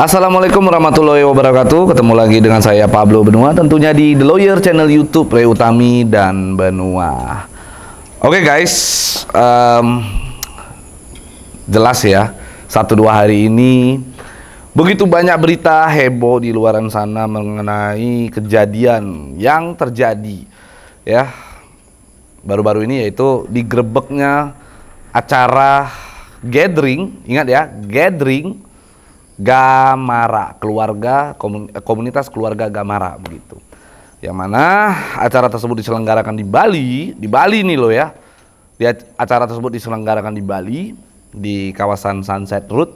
Assalamualaikum warahmatullahi wabarakatuh. Ketemu lagi dengan saya Pablo Benua tentunya di The Lawyer Channel YouTube Ray Utami dan Benua. Oke okay guys, um, jelas ya satu dua hari ini begitu banyak berita heboh di luaran sana mengenai kejadian yang terjadi ya baru-baru ini yaitu digrebeknya acara gathering ingat ya gathering Gamara, keluarga eh, komunitas keluarga Gamara begitu. Yang mana acara tersebut diselenggarakan di Bali, di Bali nih loh ya. Di acara tersebut diselenggarakan di Bali di kawasan Sunset Road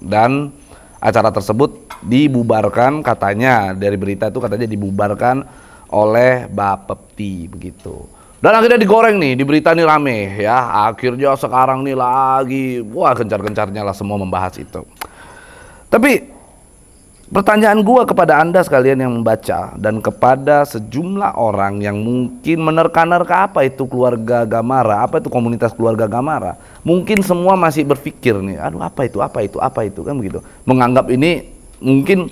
dan acara tersebut dibubarkan katanya dari berita itu katanya dibubarkan oleh Bapepti begitu. Dan akhirnya digoreng nih, di berita nih rame ya. Akhirnya sekarang nih lagi, wah gencar-gencarnya lah semua membahas itu. Tapi pertanyaan gua kepada Anda sekalian yang membaca dan kepada sejumlah orang yang mungkin menerka-nerka apa itu keluarga Gamara, apa itu komunitas keluarga Gamara. Mungkin semua masih berpikir nih, aduh apa itu, apa itu, apa itu kan begitu. Menganggap ini mungkin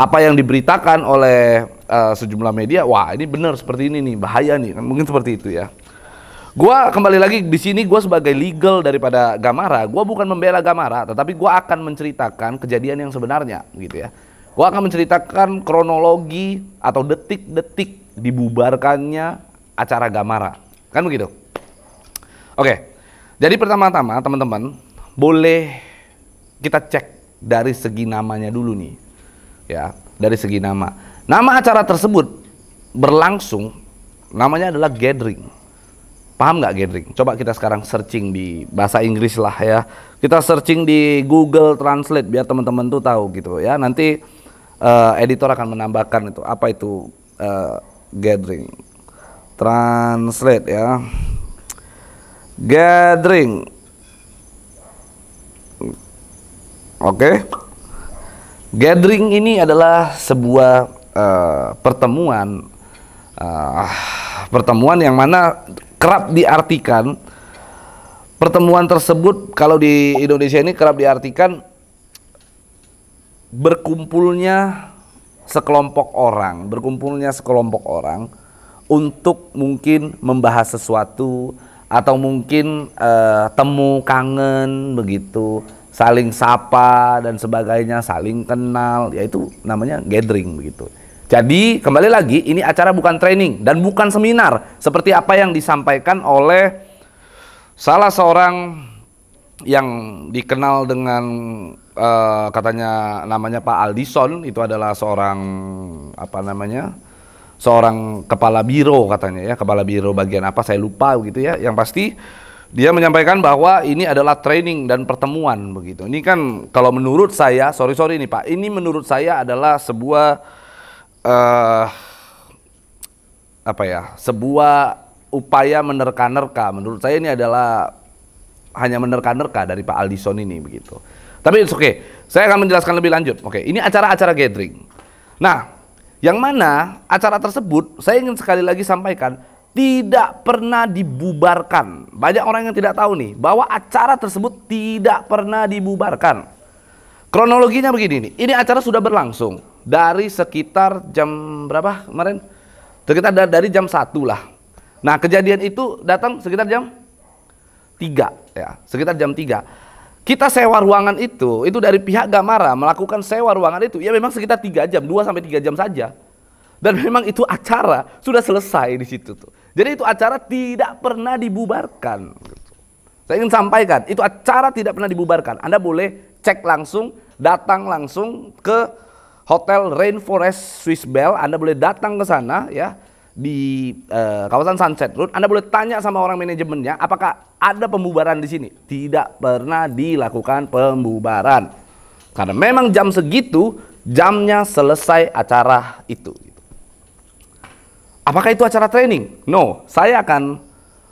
apa yang diberitakan oleh uh, sejumlah media, wah ini benar seperti ini nih, bahaya nih, kan mungkin seperti itu ya. Gua kembali lagi di sini gue sebagai legal daripada Gamara, gue bukan membela Gamara, tetapi gue akan menceritakan kejadian yang sebenarnya gitu ya. Gue akan menceritakan kronologi atau detik-detik dibubarkannya acara Gamara. Kan begitu? Oke. Jadi pertama-tama teman-teman boleh kita cek dari segi namanya dulu nih. Ya, dari segi nama. Nama acara tersebut berlangsung namanya adalah gathering Paham nggak gathering? Coba kita sekarang searching di bahasa Inggris lah ya. Kita searching di Google Translate biar teman-teman tuh tahu gitu ya. Nanti uh, editor akan menambahkan itu apa itu uh, gathering. Translate ya. Gathering. Oke. Okay. Gathering ini adalah sebuah uh, pertemuan uh, pertemuan yang mana kerap diartikan pertemuan tersebut kalau di Indonesia ini kerap diartikan berkumpulnya sekelompok orang, berkumpulnya sekelompok orang untuk mungkin membahas sesuatu atau mungkin uh, temu kangen begitu, saling sapa dan sebagainya, saling kenal, yaitu namanya gathering begitu. Jadi kembali lagi ini acara bukan training dan bukan seminar seperti apa yang disampaikan oleh salah seorang yang dikenal dengan uh, katanya namanya Pak Aldison itu adalah seorang apa namanya seorang kepala biro katanya ya kepala biro bagian apa saya lupa gitu ya yang pasti dia menyampaikan bahwa ini adalah training dan pertemuan begitu. Ini kan kalau menurut saya, sorry sorry nih Pak, ini menurut saya adalah sebuah uh, apa ya sebuah upaya menerka-nerka menurut saya ini adalah hanya menerka-nerka dari Pak Aldison ini begitu. Tapi oke, okay. saya akan menjelaskan lebih lanjut. Oke, okay. ini acara-acara gathering. Nah, yang mana acara tersebut saya ingin sekali lagi sampaikan tidak pernah dibubarkan. Banyak orang yang tidak tahu nih bahwa acara tersebut tidak pernah dibubarkan. Kronologinya begini nih, ini acara sudah berlangsung dari sekitar jam berapa kemarin? Sekitar dari jam 1 lah. Nah, kejadian itu datang sekitar jam 3 ya, sekitar jam 3. Kita sewa ruangan itu, itu dari pihak Gamara melakukan sewa ruangan itu ya memang sekitar 3 jam, 2 sampai 3 jam saja. Dan memang itu acara sudah selesai di situ tuh. Jadi itu acara tidak pernah dibubarkan. Saya ingin sampaikan, itu acara tidak pernah dibubarkan. Anda boleh cek langsung, datang langsung ke Hotel Rainforest Swiss Bell. Anda boleh datang ke sana ya di uh, kawasan Sunset Road. Anda boleh tanya sama orang manajemennya apakah ada pembubaran di sini. Tidak pernah dilakukan pembubaran. Karena memang jam segitu jamnya selesai acara itu. Apakah itu acara training? No, saya akan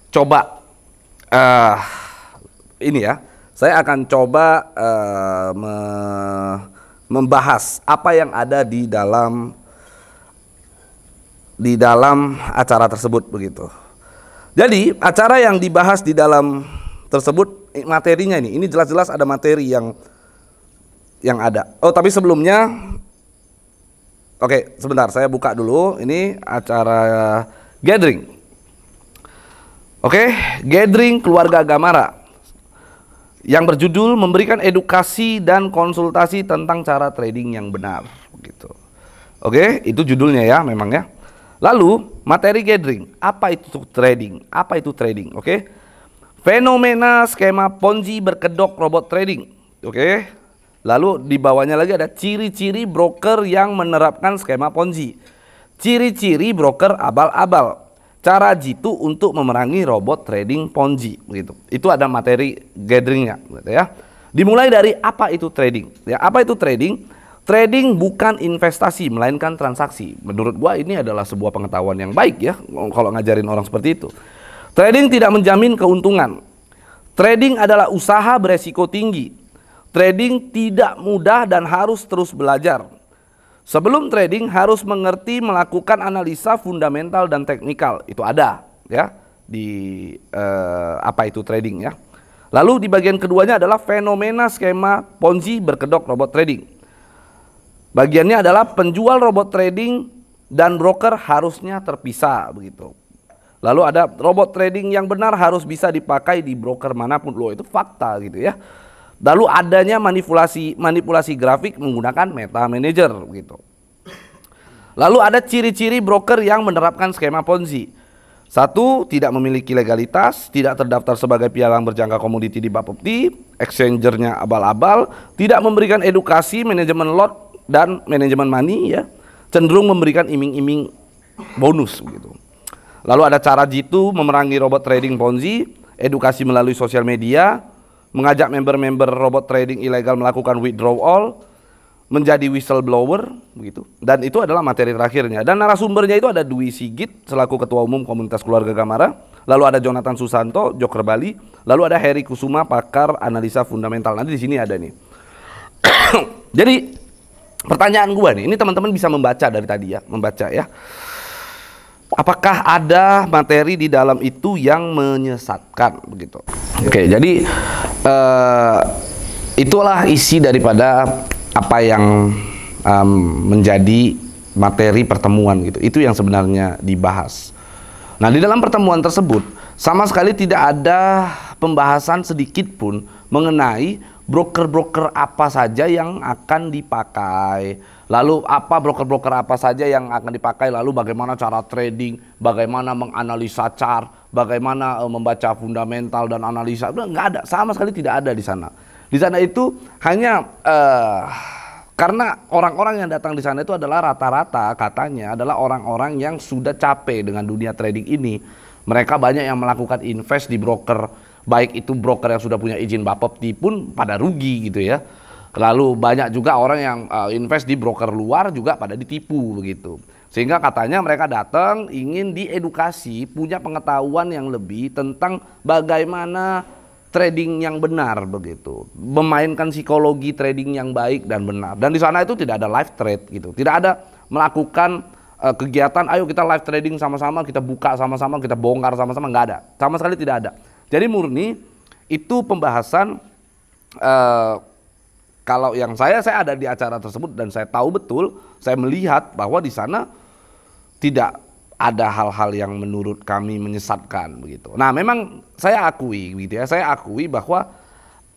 coba uh, ini ya. Saya akan coba uh, me membahas apa yang ada di dalam di dalam acara tersebut begitu. Jadi acara yang dibahas di dalam tersebut materinya ini, ini jelas-jelas ada materi yang yang ada. Oh tapi sebelumnya, oke okay, sebentar saya buka dulu. Ini acara gathering. Oke, okay, gathering keluarga Gamara yang berjudul memberikan edukasi dan konsultasi tentang cara trading yang benar begitu. Oke, itu judulnya ya memang ya. Lalu materi gathering, apa itu trading? Apa itu trading? Oke. Fenomena skema ponzi berkedok robot trading. Oke. Lalu di bawahnya lagi ada ciri-ciri broker yang menerapkan skema ponzi. Ciri-ciri broker abal-abal cara jitu untuk memerangi robot trading ponzi begitu. Itu ada materi gatheringnya gitu ya. Dimulai dari apa itu trading? Ya, apa itu trading? Trading bukan investasi melainkan transaksi. Menurut gua ini adalah sebuah pengetahuan yang baik ya kalau ngajarin orang seperti itu. Trading tidak menjamin keuntungan. Trading adalah usaha beresiko tinggi. Trading tidak mudah dan harus terus belajar. Sebelum trading harus mengerti melakukan analisa fundamental dan teknikal. Itu ada ya di eh, apa itu trading ya. Lalu di bagian keduanya adalah fenomena skema Ponzi berkedok robot trading. Bagiannya adalah penjual robot trading dan broker harusnya terpisah begitu. Lalu ada robot trading yang benar harus bisa dipakai di broker manapun. Loh itu fakta gitu ya. Lalu adanya manipulasi manipulasi grafik menggunakan meta manager gitu. Lalu ada ciri-ciri broker yang menerapkan skema Ponzi. Satu, tidak memiliki legalitas, tidak terdaftar sebagai pialang berjangka komoditi di Bapepti, exchangernya abal-abal, tidak memberikan edukasi manajemen lot dan manajemen money ya, cenderung memberikan iming-iming bonus gitu. Lalu ada cara jitu memerangi robot trading Ponzi, edukasi melalui sosial media, mengajak member-member robot trading ilegal melakukan withdrawal, menjadi whistleblower begitu. Dan itu adalah materi terakhirnya. Dan narasumbernya itu ada Dwi Sigit selaku ketua umum Komunitas Keluarga Gamara, lalu ada Jonathan Susanto, Joker Bali, lalu ada Heri Kusuma pakar analisa fundamental. Nanti di sini ada nih. Jadi pertanyaan gua nih, ini teman-teman bisa membaca dari tadi ya, membaca ya. Apakah ada materi di dalam itu yang menyesatkan begitu? Oke, okay, jadi uh, itulah isi daripada apa yang um, menjadi materi pertemuan gitu. Itu yang sebenarnya dibahas. Nah, di dalam pertemuan tersebut sama sekali tidak ada pembahasan sedikit pun mengenai broker-broker apa saja yang akan dipakai. Lalu apa broker-broker apa saja yang akan dipakai, lalu bagaimana cara trading, bagaimana menganalisa chart, bagaimana eh, membaca fundamental dan analisa nggak ada sama sekali tidak ada di sana di sana itu hanya uh, karena orang-orang yang datang di sana itu adalah rata-rata katanya adalah orang-orang yang sudah capek dengan dunia trading ini mereka banyak yang melakukan invest di broker baik itu broker yang sudah punya izin Bapepti pun pada rugi gitu ya lalu banyak juga orang yang uh, invest di broker luar juga pada ditipu begitu sehingga katanya mereka datang ingin diedukasi, punya pengetahuan yang lebih tentang bagaimana trading yang benar begitu. Memainkan psikologi trading yang baik dan benar. Dan di sana itu tidak ada live trade gitu. Tidak ada melakukan uh, kegiatan ayo kita live trading sama-sama, kita buka sama-sama, kita bongkar sama-sama enggak ada. Sama sekali tidak ada. Jadi murni itu pembahasan uh, kalau yang saya saya ada di acara tersebut dan saya tahu betul, saya melihat bahwa di sana tidak ada hal-hal yang menurut kami menyesatkan begitu. Nah, memang saya akui gitu ya. Saya akui bahwa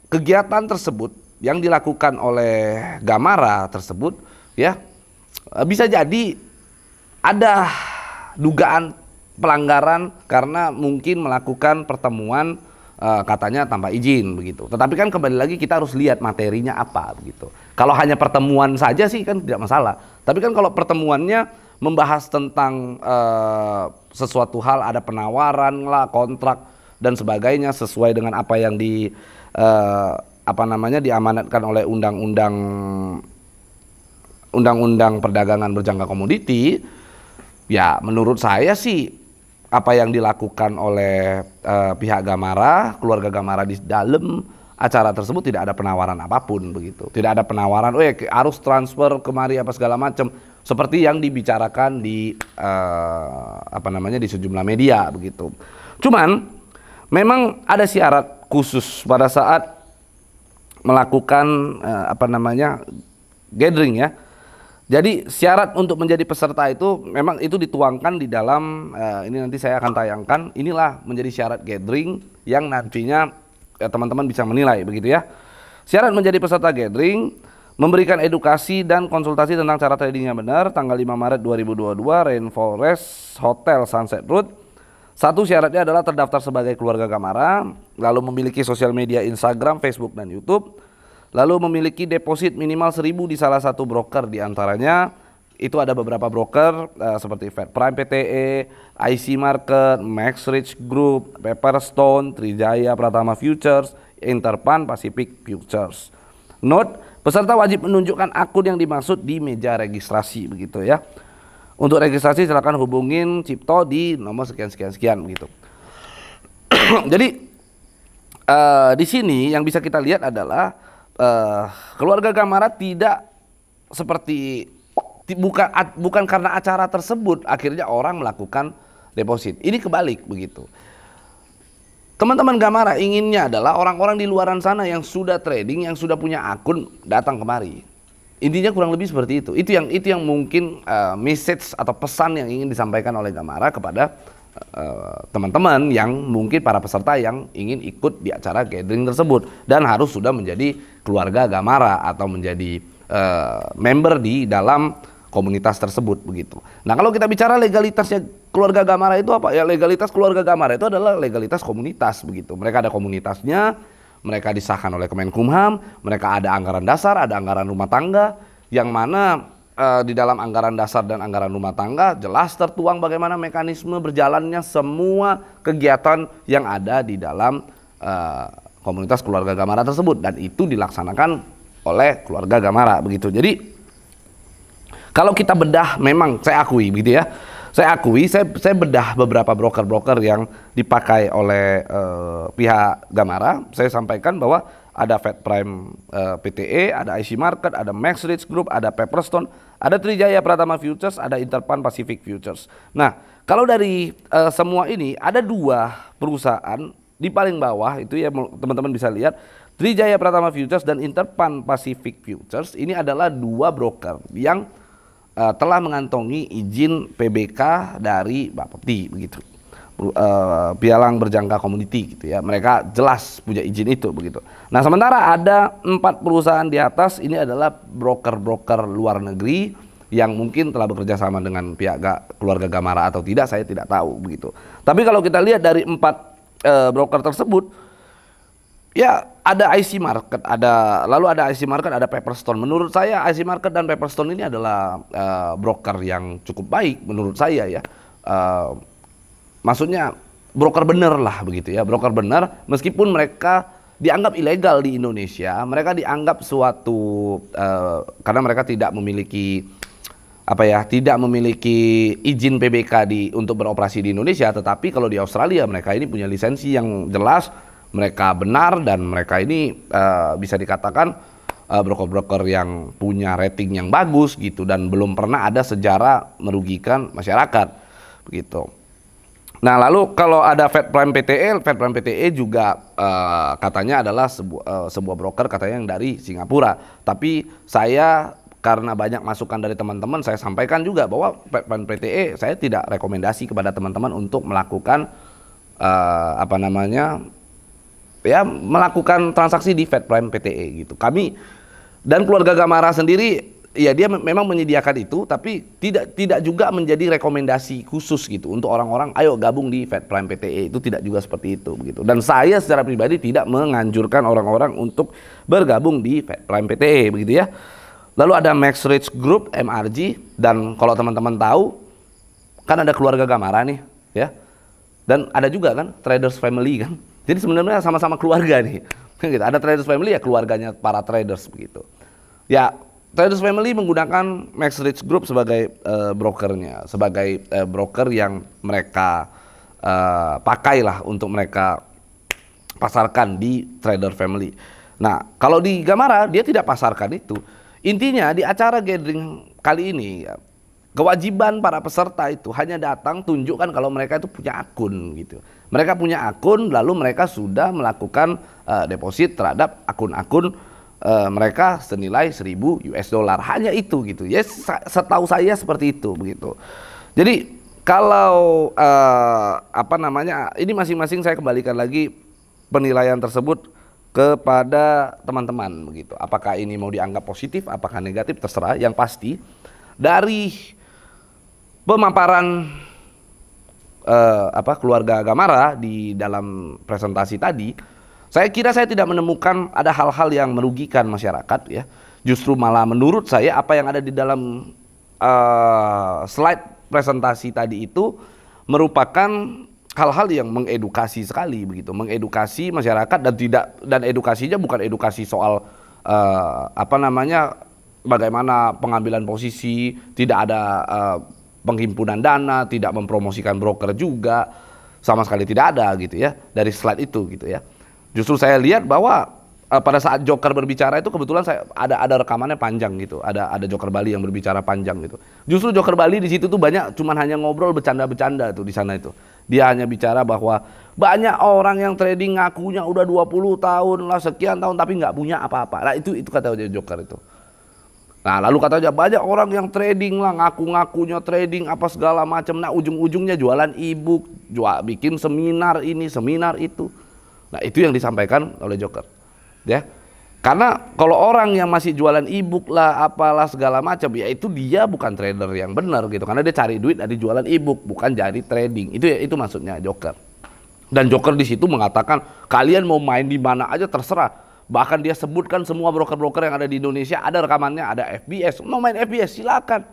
kegiatan tersebut yang dilakukan oleh Gamara tersebut ya bisa jadi ada dugaan pelanggaran karena mungkin melakukan pertemuan eh, katanya tanpa izin begitu. Tetapi kan kembali lagi kita harus lihat materinya apa begitu. Kalau hanya pertemuan saja sih kan tidak masalah. Tapi kan kalau pertemuannya membahas tentang uh, sesuatu hal ada penawaran lah kontrak dan sebagainya sesuai dengan apa yang di uh, apa namanya diamanatkan oleh undang-undang undang-undang perdagangan berjangka komoditi ya menurut saya sih apa yang dilakukan oleh uh, pihak Gamara keluarga Gamara di dalam acara tersebut tidak ada penawaran apapun begitu tidak ada penawaran oh ya harus transfer kemari apa segala macam seperti yang dibicarakan di uh, apa namanya di sejumlah media begitu. Cuman memang ada syarat khusus pada saat melakukan uh, apa namanya gathering ya. Jadi syarat untuk menjadi peserta itu memang itu dituangkan di dalam uh, ini nanti saya akan tayangkan. Inilah menjadi syarat gathering yang nantinya teman-teman ya, bisa menilai begitu ya. Syarat menjadi peserta gathering memberikan edukasi dan konsultasi tentang cara trading yang benar tanggal 5 Maret 2022 Rainforest Hotel Sunset Road. Satu syaratnya adalah terdaftar sebagai keluarga Kamara, lalu memiliki sosial media Instagram, Facebook dan YouTube, lalu memiliki deposit minimal 1000 di salah satu broker di antaranya itu ada beberapa broker eh, seperti Fed Prime PTE, IC Market, Max Rich Group, Pepperstone, Trijaya Pratama Futures, Interpan Pacific Futures. Note Peserta wajib menunjukkan akun yang dimaksud di meja registrasi begitu ya. Untuk registrasi silakan hubungin Cipto di nomor sekian sekian sekian begitu. Jadi uh, di sini yang bisa kita lihat adalah uh, keluarga Gamara tidak seperti bukan bukan karena acara tersebut akhirnya orang melakukan deposit. Ini kebalik begitu. Teman-teman Gamara inginnya adalah orang-orang di luaran sana yang sudah trading, yang sudah punya akun datang kemari. Intinya kurang lebih seperti itu. Itu yang itu yang mungkin uh, message atau pesan yang ingin disampaikan oleh Gamara kepada eh, teman-teman uh, yang mungkin para peserta yang ingin ikut di acara gathering tersebut dan harus sudah menjadi keluarga Gamara atau menjadi uh, member di dalam komunitas tersebut begitu. Nah kalau kita bicara legalitasnya keluarga Gamara itu apa? Ya legalitas keluarga Gamara itu adalah legalitas komunitas begitu. Mereka ada komunitasnya, mereka disahkan oleh Kemenkumham, mereka ada anggaran dasar, ada anggaran rumah tangga, yang mana e, di dalam anggaran dasar dan anggaran rumah tangga jelas tertuang bagaimana mekanisme berjalannya semua kegiatan yang ada di dalam e, komunitas keluarga Gamara tersebut dan itu dilaksanakan oleh keluarga Gamara begitu. Jadi kalau kita bedah memang saya akui begitu ya. Saya akui saya saya bedah beberapa broker-broker yang dipakai oleh uh, pihak Gamara, saya sampaikan bahwa ada Fed Prime uh, eh, PTE, ada IC Market, ada Max Rich Group, ada Pepperstone, ada Trijaya Pratama Futures, ada Interpan Pacific Futures. Nah, kalau dari uh, semua ini ada dua perusahaan di paling bawah itu ya teman-teman bisa lihat Trijaya Pratama Futures dan Interpan Pacific Futures ini adalah dua broker yang uh, telah mengantongi izin PBK dari Peti begitu. Uh, pialang berjangka community gitu ya. Mereka jelas punya izin itu begitu. Nah, sementara ada empat perusahaan di atas ini adalah broker-broker luar negeri yang mungkin telah bekerja sama dengan pihak ga, keluarga Gamara atau tidak saya tidak tahu begitu. Tapi kalau kita lihat dari empat uh, broker tersebut Ya, ada IC market, ada lalu ada IC market, ada Paperstone. Menurut saya IC market dan Paperstone ini adalah uh, broker yang cukup baik menurut saya ya. Uh, maksudnya broker bener lah begitu ya, broker bener meskipun mereka dianggap ilegal di Indonesia, mereka dianggap suatu uh, karena mereka tidak memiliki apa ya tidak memiliki izin PBK di untuk beroperasi di Indonesia tetapi kalau di Australia mereka ini punya lisensi yang jelas mereka benar dan mereka ini uh, bisa dikatakan broker eh, broker-broker yang punya rating yang bagus gitu dan belum pernah ada sejarah merugikan masyarakat begitu. Nah lalu kalau ada Fed Prime PTE, Fed Prime PTE juga uh, katanya adalah sebu uh, sebuah broker katanya yang dari Singapura. Tapi saya karena banyak masukan dari teman-teman, saya sampaikan juga bahwa Fed Prime PTE saya tidak rekomendasi kepada teman-teman untuk melakukan uh, apa namanya ya melakukan transaksi di Fed Prime PTE gitu. Kami dan keluarga Gamara sendiri ya dia memang menyediakan itu tapi tidak tidak juga menjadi rekomendasi khusus gitu untuk orang-orang ayo gabung di Fed Prime PTE itu tidak juga seperti itu begitu. Dan saya secara pribadi tidak menganjurkan orang-orang untuk bergabung di Fed Prime PTE begitu ya. Lalu ada Max Rich Group MRG dan kalau teman-teman tahu kan ada keluarga Gamara nih ya. Dan ada juga kan Traders Family kan jadi sebenarnya sama-sama keluarga nih. Gitu. Ada traders family ya keluarganya para traders begitu. Ya traders family menggunakan Max Rich Group sebagai uh, brokernya, sebagai uh, broker yang mereka uh, eh, pakailah untuk mereka pasarkan di trader family. Nah kalau di Gamara dia tidak pasarkan itu. Intinya di acara gathering kali ini ya, kewajiban para peserta itu hanya datang tunjukkan kalau mereka itu punya akun gitu. Mereka punya akun, lalu mereka sudah melakukan uh, deposit terhadap akun-akun uh, mereka senilai 1000 US dollar. Hanya itu gitu. Ya yes, setahu saya seperti itu begitu. Jadi kalau uh, apa namanya ini masing-masing saya kembalikan lagi penilaian tersebut kepada teman-teman begitu. Apakah ini mau dianggap positif, apakah negatif terserah. Yang pasti dari pemaparan uh, apa keluarga Gamara di dalam presentasi tadi, saya kira saya tidak menemukan ada hal-hal yang merugikan masyarakat ya. Justru malah menurut saya apa yang ada di dalam uh, slide presentasi tadi itu merupakan hal-hal yang mengedukasi sekali begitu, mengedukasi masyarakat dan tidak dan edukasinya bukan edukasi soal uh, apa namanya bagaimana pengambilan posisi, tidak ada uh, penghimpunan dana, tidak mempromosikan broker juga, sama sekali tidak ada gitu ya dari slide itu gitu ya. Justru saya lihat bahwa uh, pada saat Joker berbicara itu kebetulan saya ada ada rekamannya panjang gitu. Ada ada Joker Bali yang berbicara panjang gitu. Justru Joker Bali di situ tuh banyak cuman hanya ngobrol bercanda-bercanda tuh di sana itu. Dia hanya bicara bahwa banyak orang yang trading ngakunya udah 20 tahun lah sekian tahun tapi nggak punya apa-apa. Nah itu itu kata Joker itu. Nah, lalu kata katanya banyak orang yang trading lah, ngaku-ngakunya trading apa segala macam. Nah, ujung-ujungnya jualan e-book, jual bikin seminar ini, seminar itu. Nah, itu yang disampaikan oleh Joker. Ya. Karena kalau orang yang masih jualan e-book lah, apalah segala macam, ya itu dia bukan trader yang benar gitu. Karena dia cari duit nah dari jualan e-book, bukan dari trading. Itu ya, itu maksudnya Joker. Dan Joker di situ mengatakan, kalian mau main di mana aja terserah Bahkan dia sebutkan semua broker-broker yang ada di Indonesia, ada rekamannya, ada FBS. Mau main FBS silakan.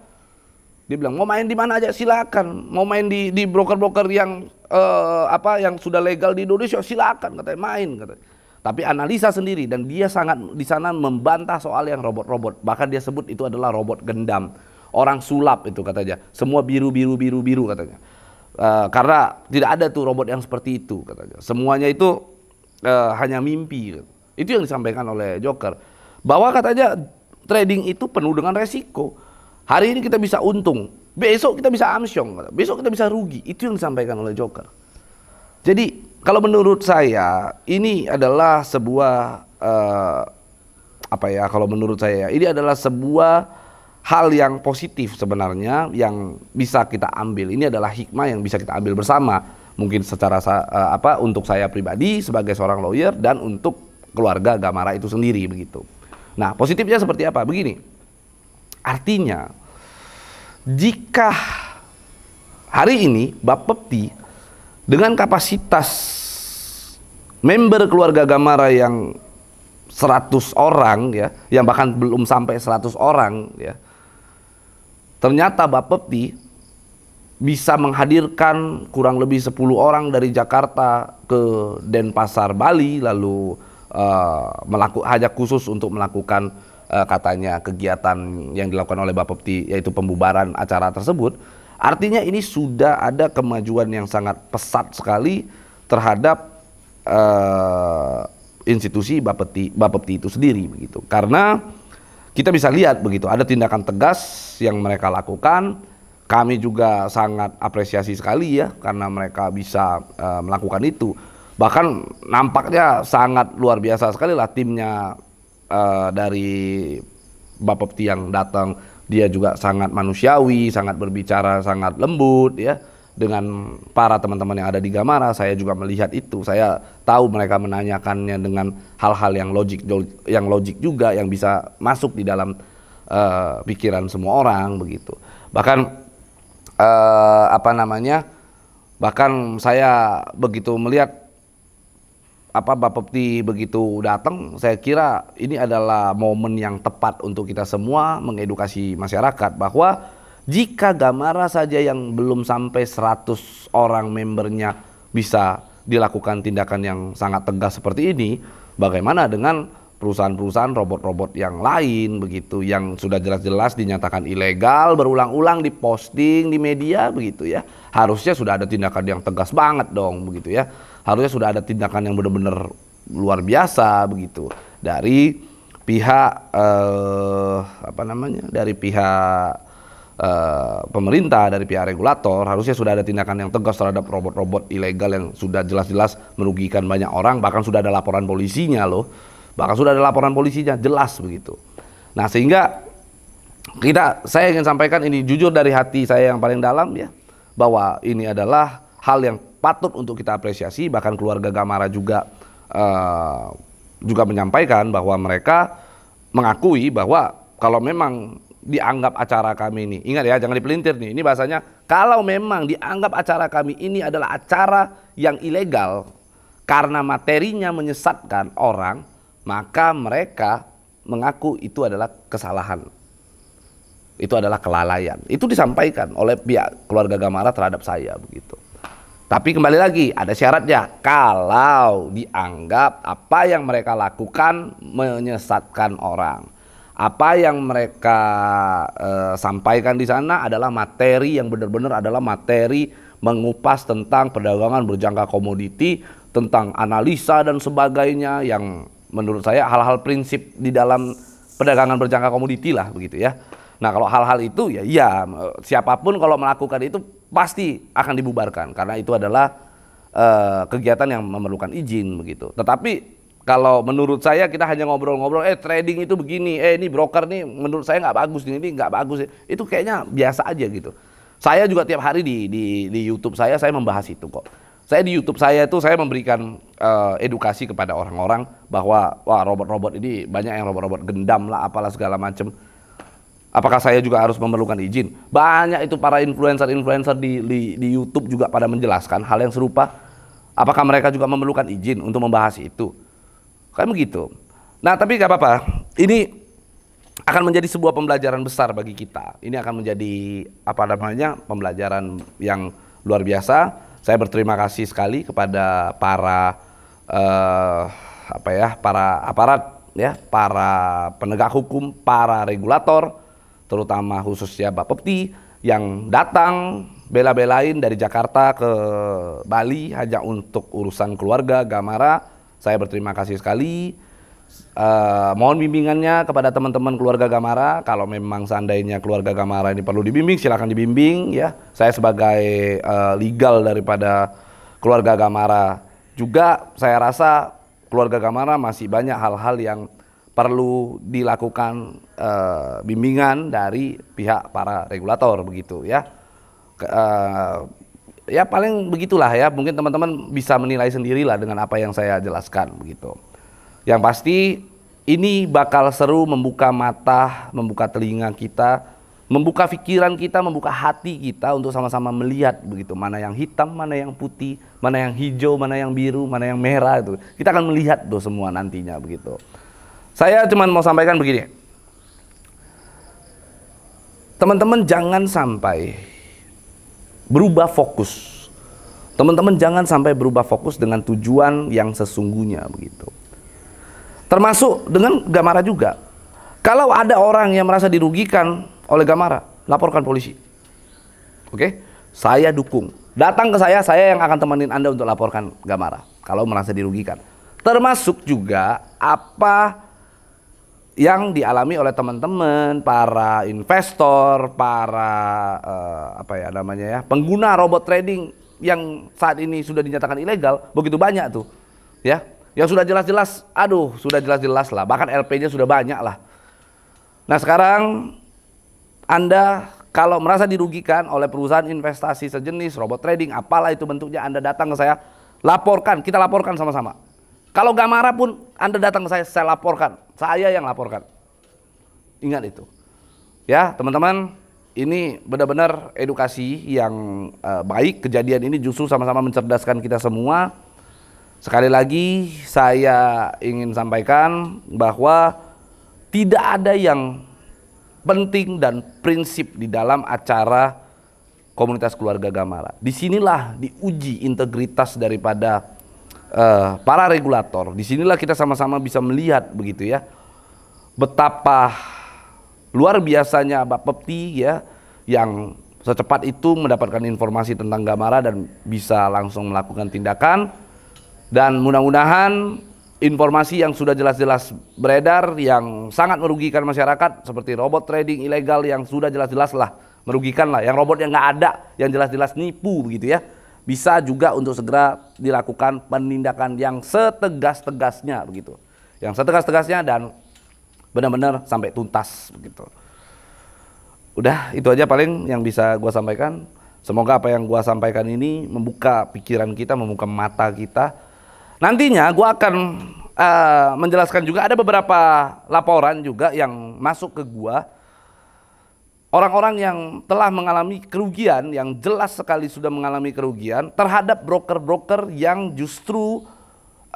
Dia bilang mau main di mana aja silakan. Mau main di di broker-broker yang uh, apa yang sudah legal di Indonesia silakan katanya main katanya. Tapi analisa sendiri dan dia sangat di sana membantah soal yang robot-robot. Bahkan dia sebut itu adalah robot gendam, orang sulap itu katanya. Semua biru biru biru biru katanya. Uh, karena tidak ada tuh robot yang seperti itu katanya. Semuanya itu uh, hanya mimpi. Gitu. Itu yang disampaikan oleh Joker. Bahwa katanya trading itu penuh dengan resiko. Hari ini kita bisa untung, besok kita bisa amsyong, besok kita bisa rugi. Itu yang disampaikan oleh Joker. Jadi kalau menurut saya ini adalah sebuah uh, apa ya kalau menurut saya ya, ini adalah sebuah hal yang positif sebenarnya yang bisa kita ambil ini adalah hikmah yang bisa kita ambil bersama mungkin secara uh, apa untuk saya pribadi sebagai seorang lawyer dan untuk keluarga Gamara itu sendiri begitu. Nah, positifnya seperti apa? Begini. Artinya jika hari ini Bapepti dengan kapasitas member keluarga Gamara yang 100 orang ya, yang bahkan belum sampai 100 orang ya. Ternyata Bapepti bisa menghadirkan kurang lebih 10 orang dari Jakarta ke Denpasar Bali lalu Eh, melakukan hanya khusus untuk melakukan uh, katanya kegiatan yang dilakukan oleh Bapepti yaitu pembubaran acara tersebut. Artinya ini sudah ada kemajuan yang sangat pesat sekali terhadap uh, institusi Bapepti Bapepti itu sendiri begitu. Karena kita bisa lihat begitu ada tindakan tegas yang mereka lakukan. Kami juga sangat apresiasi sekali ya karena mereka bisa uh, melakukan itu bahkan nampaknya sangat luar biasa sekali lah timnya uh, dari Bapak Peti yang datang dia juga sangat manusiawi sangat berbicara sangat lembut ya dengan para teman-teman yang ada di Gamara saya juga melihat itu saya tahu mereka menanyakannya dengan hal-hal yang logik yang logik juga yang bisa masuk di dalam uh, pikiran semua orang begitu bahkan uh, apa namanya bahkan saya begitu melihat apa Bapak Peti begitu datang, saya kira ini adalah momen yang tepat untuk kita semua mengedukasi masyarakat bahwa jika Gamara saja yang belum sampai 100 orang membernya bisa dilakukan tindakan yang sangat tegas seperti ini, bagaimana dengan perusahaan-perusahaan robot-robot yang lain begitu yang sudah jelas-jelas dinyatakan ilegal berulang-ulang diposting di media begitu ya. Harusnya sudah ada tindakan yang tegas banget dong begitu ya harusnya sudah ada tindakan yang benar-benar luar biasa begitu dari pihak eh, apa namanya dari pihak eh, pemerintah, dari pihak regulator, harusnya sudah ada tindakan yang tegas terhadap robot-robot ilegal yang sudah jelas-jelas merugikan banyak orang, bahkan sudah ada laporan polisinya loh, bahkan sudah ada laporan polisinya jelas begitu. Nah sehingga kita, saya ingin sampaikan ini jujur dari hati saya yang paling dalam ya, bahwa ini adalah hal yang patut untuk kita apresiasi bahkan keluarga Gamara juga uh, juga menyampaikan bahwa mereka mengakui bahwa kalau memang dianggap acara kami ini ingat ya jangan dipelintir nih ini bahasanya kalau memang dianggap acara kami ini adalah acara yang ilegal karena materinya menyesatkan orang maka mereka mengaku itu adalah kesalahan itu adalah kelalaian itu disampaikan oleh pihak keluarga Gamara terhadap saya begitu tapi kembali lagi ada syaratnya kalau dianggap apa yang mereka lakukan menyesatkan orang. Apa yang mereka e, sampaikan di sana adalah materi yang benar-benar adalah materi mengupas tentang perdagangan berjangka komoditi, tentang analisa dan sebagainya yang menurut saya hal-hal prinsip di dalam perdagangan berjangka komoditi lah begitu ya. Nah, kalau hal-hal itu ya iya eh, siapapun kalau melakukan itu pasti akan dibubarkan karena itu adalah uh, kegiatan yang memerlukan izin begitu. Tetapi kalau menurut saya kita hanya ngobrol-ngobrol, eh trading itu begini, eh ini broker nih menurut saya nggak bagus, ini nggak bagus, itu kayaknya biasa aja gitu. Saya juga tiap hari di, di, di YouTube saya, saya membahas itu kok. Saya di YouTube saya itu saya memberikan uh, edukasi kepada orang-orang bahwa wah robot-robot ini banyak yang robot-robot gendam lah, apalah segala macam. Apakah saya juga harus memerlukan izin? Banyak itu para influencer-influencer di, di, di YouTube juga pada menjelaskan hal yang serupa. Apakah mereka juga memerlukan izin untuk membahas itu? Kayak begitu. Nah, tapi gak apa-apa. Ini akan menjadi sebuah pembelajaran besar bagi kita. Ini akan menjadi apa namanya? pembelajaran yang luar biasa. Saya berterima kasih sekali kepada para uh, apa ya? para aparat ya, para penegak hukum, para regulator, terutama khususnya Pepti yang datang bela-belain dari Jakarta ke Bali hanya untuk urusan keluarga Gamara. Saya berterima kasih sekali. Uh, mohon bimbingannya kepada teman-teman keluarga Gamara. Kalau memang seandainya keluarga Gamara ini perlu dibimbing, silahkan dibimbing ya. Saya sebagai uh, legal daripada keluarga Gamara juga saya rasa keluarga Gamara masih banyak hal-hal yang perlu dilakukan e, bimbingan dari pihak para regulator begitu ya. e, ya paling begitulah ya, mungkin teman-teman bisa menilai sendirilah dengan apa yang saya jelaskan begitu. Yang pasti ini bakal seru membuka mata, membuka telinga kita, membuka pikiran kita, membuka hati kita untuk sama-sama melihat begitu mana yang hitam, mana yang putih, mana yang hijau, mana yang biru, mana yang merah itu. Kita akan melihat tuh semua nantinya begitu. Saya cuma mau sampaikan begini. Teman-teman jangan sampai berubah fokus. Teman-teman jangan sampai berubah fokus dengan tujuan yang sesungguhnya begitu. Termasuk dengan Gamara juga. Kalau ada orang yang merasa dirugikan oleh Gamara, laporkan polisi. Oke? Saya dukung. Datang ke saya, saya yang akan temenin Anda untuk laporkan Gamara kalau merasa dirugikan. Termasuk juga apa yang dialami oleh teman-teman para investor, para uh, apa ya namanya ya, pengguna robot trading yang saat ini sudah dinyatakan ilegal, begitu banyak tuh. Ya. Yang sudah jelas-jelas, aduh, sudah jelas-jelas lah, bahkan LP-nya sudah banyak lah. Nah, sekarang Anda kalau merasa dirugikan oleh perusahaan investasi sejenis robot trading, apalah itu bentuknya, Anda datang ke saya, laporkan, kita laporkan sama-sama. Kalau gak marah pun Anda datang ke saya, saya laporkan saya yang laporkan. Ingat itu. Ya, teman-teman, ini benar-benar edukasi yang uh, baik. Kejadian ini justru sama-sama mencerdaskan kita semua. Sekali lagi saya ingin sampaikan bahwa tidak ada yang penting dan prinsip di dalam acara komunitas keluarga Gamala. Disinilah diuji integritas daripada uh, para regulator. Disinilah kita sama-sama bisa melihat begitu ya betapa luar biasanya Pak Pepti ya yang secepat itu mendapatkan informasi tentang Gamara dan bisa langsung melakukan tindakan dan mudah-mudahan informasi yang sudah jelas-jelas beredar yang sangat merugikan masyarakat seperti robot trading ilegal yang sudah jelas-jelas lah merugikan lah yang robotnya nggak ada yang jelas-jelas nipu begitu ya bisa juga untuk segera dilakukan penindakan yang setegas-tegasnya begitu. Yang setegas-tegasnya dan benar-benar sampai tuntas begitu. Udah, itu aja paling yang bisa gua sampaikan. Semoga apa yang gua sampaikan ini membuka pikiran kita, membuka mata kita. Nantinya gua akan uh, menjelaskan juga ada beberapa laporan juga yang masuk ke gua orang-orang yang telah mengalami kerugian, yang jelas sekali sudah mengalami kerugian terhadap broker-broker yang justru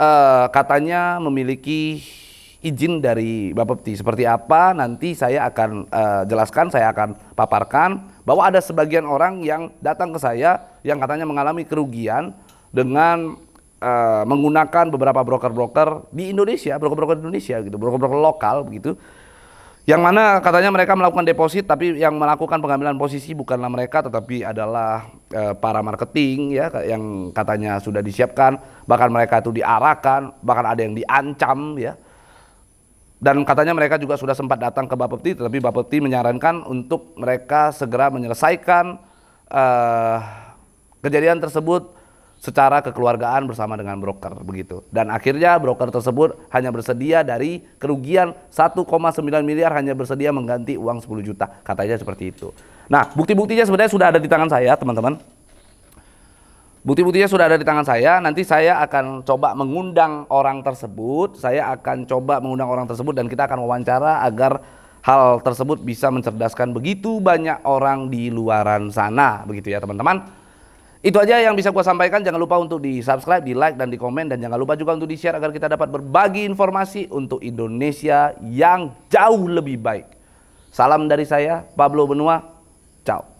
uh, katanya memiliki izin dari Bapepti. Seperti apa nanti saya akan uh, jelaskan, saya akan paparkan bahwa ada sebagian orang yang datang ke saya yang katanya mengalami kerugian dengan uh, menggunakan beberapa broker-broker di Indonesia, broker-broker Indonesia gitu, broker-broker lokal begitu yang mana katanya mereka melakukan deposit, tapi yang melakukan pengambilan posisi bukanlah mereka, tetapi adalah e, para marketing ya, yang katanya sudah disiapkan, bahkan mereka itu diarahkan, bahkan ada yang diancam ya. Dan katanya mereka juga sudah sempat datang ke Bapepti, tetapi Bapepti menyarankan untuk mereka segera menyelesaikan e, kejadian tersebut secara kekeluargaan bersama dengan broker begitu. Dan akhirnya broker tersebut hanya bersedia dari kerugian 1,9 miliar hanya bersedia mengganti uang 10 juta. Katanya seperti itu. Nah, bukti-buktinya sebenarnya sudah ada di tangan saya, teman-teman. Bukti-buktinya sudah ada di tangan saya. Nanti saya akan coba mengundang orang tersebut. Saya akan coba mengundang orang tersebut dan kita akan wawancara agar hal tersebut bisa mencerdaskan begitu banyak orang di luaran sana, begitu ya teman-teman. Itu aja yang bisa gue sampaikan. Jangan lupa untuk di subscribe, di like, dan di komen. Dan jangan lupa juga untuk di share agar kita dapat berbagi informasi untuk Indonesia yang jauh lebih baik. Salam dari saya, Pablo Benua. Ciao.